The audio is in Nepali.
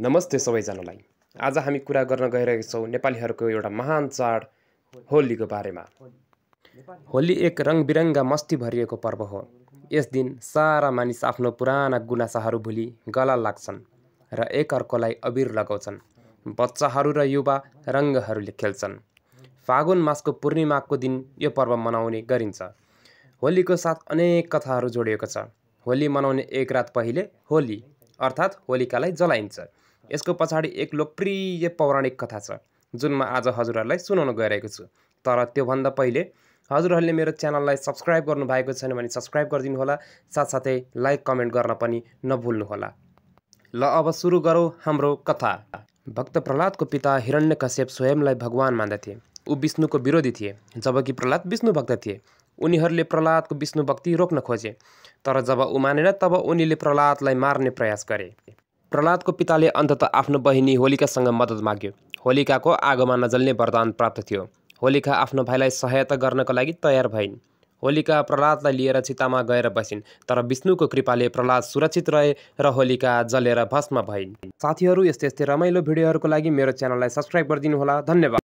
नमस्ते सबैजनालाई आज हामी कुरा गर्न गइरहेका छौँ नेपालीहरूको एउटा महान चाड होलीको बारेमा होली एक रङबिरङ्गा मस्ती भरिएको पर्व हो यस दिन सारा मानिस आफ्नो पुराना गुनासाहरू भुली गला लाग्छन् र एकअर्कोलाई अबिर लगाउँछन् बच्चाहरू र युवा रङ्गहरूले खेल्छन् फागुन मासको पूर्णिमाको दिन यो पर्व मनाउने गरिन्छ होलीको साथ अनेक कथाहरू जोडिएको छ होली मनाउने एक रात पहिले होली अर्थात् होलिकालाई जलाइन्छ यसको पछाडि एक लोकप्रिय पौराणिक कथा छ जुन म आज हजुरहरूलाई सुनाउन गइरहेको छु तर त्योभन्दा पहिले हजुरहरूले मेरो च्यानललाई सब्सक्राइब गर्नुभएको छैन भने सब्सक्राइब गरिदिनु होला साथसाथै लाइक कमेन्ट गर्न पनि नभुल्नुहोला ल अब सुरु गरौँ हाम्रो कथा भक्त प्रह्लादको पिता हिरण्य कश्यप स्वयंलाई भगवान् मान्दथे ऊ विष्णुको विरोधी थिए जबकि प्रहलाद विष्णु भक्त थिए उनीहरूले प्रहलादको विष्णु भक्ति रोक्न खोजे तर जब उमानेन तब उनीले प्रहलादलाई मार्ने प्रयास गरे प्रहलादको पिताले अन्तत आफ्नो बहिनी होलिकासँग मद्दत माग्यो होलिकाको आगोमा नजल्ने वरदान प्राप्त थियो होलिका आफ्नो भाइलाई सहायता गर्नको लागि तयार भइन् होलिका प्रहलादलाई लिएर चितामा गएर बसिन् तर विष्णुको कृपाले प्रहलाद सुरक्षित रहे र होलिका जलेर भस्म भइन् साथीहरू यस्तै यस्तै रमाइलो भिडियोहरूको लागि मेरो च्यानललाई सब्सक्राइब गरिदिनुहोला धन्यवाद